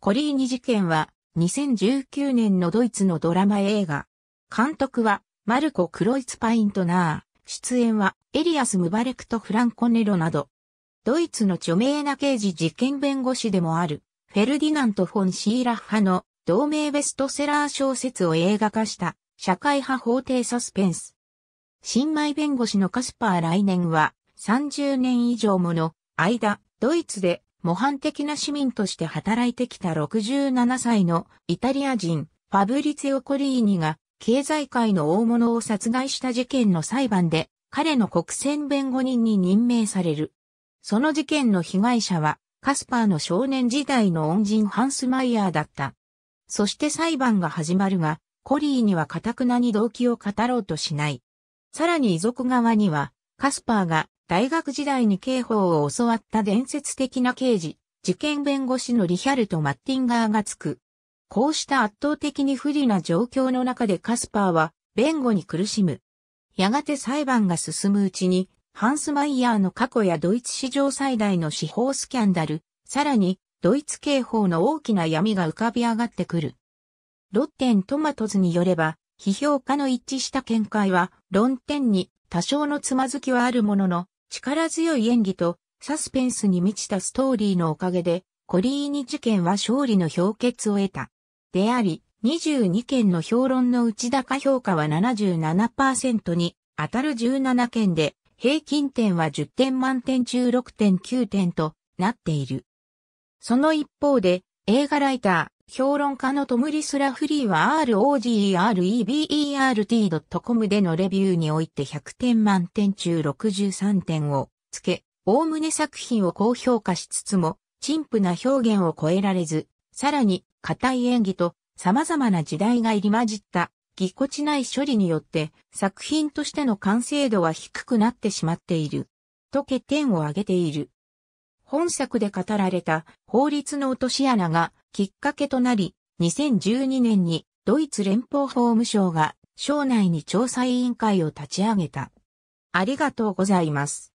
コリーニ事件は2019年のドイツのドラマ映画。監督はマルコ・クロイツパイントナー。出演はエリアス・ムバレクとフランコ・ネロなど。ドイツの著名な刑事事件弁護士でもあるフェルディナント・フォン・シーラッハの同名ベストセラー小説を映画化した社会派法廷サスペンス。新米弁護士のカスパー来年は30年以上もの間、ドイツで模範的な市民として働いてきた67歳のイタリア人、ファブリツィオ・コリーニが経済界の大物を殺害した事件の裁判で彼の国選弁護人に任命される。その事件の被害者はカスパーの少年時代の恩人ハンス・マイヤーだった。そして裁判が始まるが、コリーには堅くなに動機を語ろうとしない。さらに遺族側には、カスパーが大学時代に刑法を教わった伝説的な刑事、事件弁護士のリヒャルト・マッティンガーがつく。こうした圧倒的に不利な状況の中でカスパーは弁護に苦しむ。やがて裁判が進むうちに、ハンスマイヤーの過去やドイツ史上最大の司法スキャンダル、さらにドイツ刑法の大きな闇が浮かび上がってくる。ロッテントマトズによれば、批評家の一致した見解は論点に多少のつまずきはあるものの、力強い演技とサスペンスに満ちたストーリーのおかげで、コリーニ事件は勝利の評決を得た。であり、22件の評論の内高評価は77%に当たる17件で、平均点は10点満点中6.9点となっている。その一方で、映画ライター、評論家のトムリス・ラフリーは rogerebert.com でのレビューにおいて100点満点中63点をつけ、おおむね作品を高評価しつつも、陳腐な表現を超えられず、さらに、硬い演技と様々な時代が入り混じった、ぎこちない処理によって作品としての完成度は低くなってしまっている。と欠点を挙げている。本作で語られた法律の落とし穴がきっかけとなり、2012年にドイツ連邦法務省が省内に調査委員会を立ち上げた。ありがとうございます。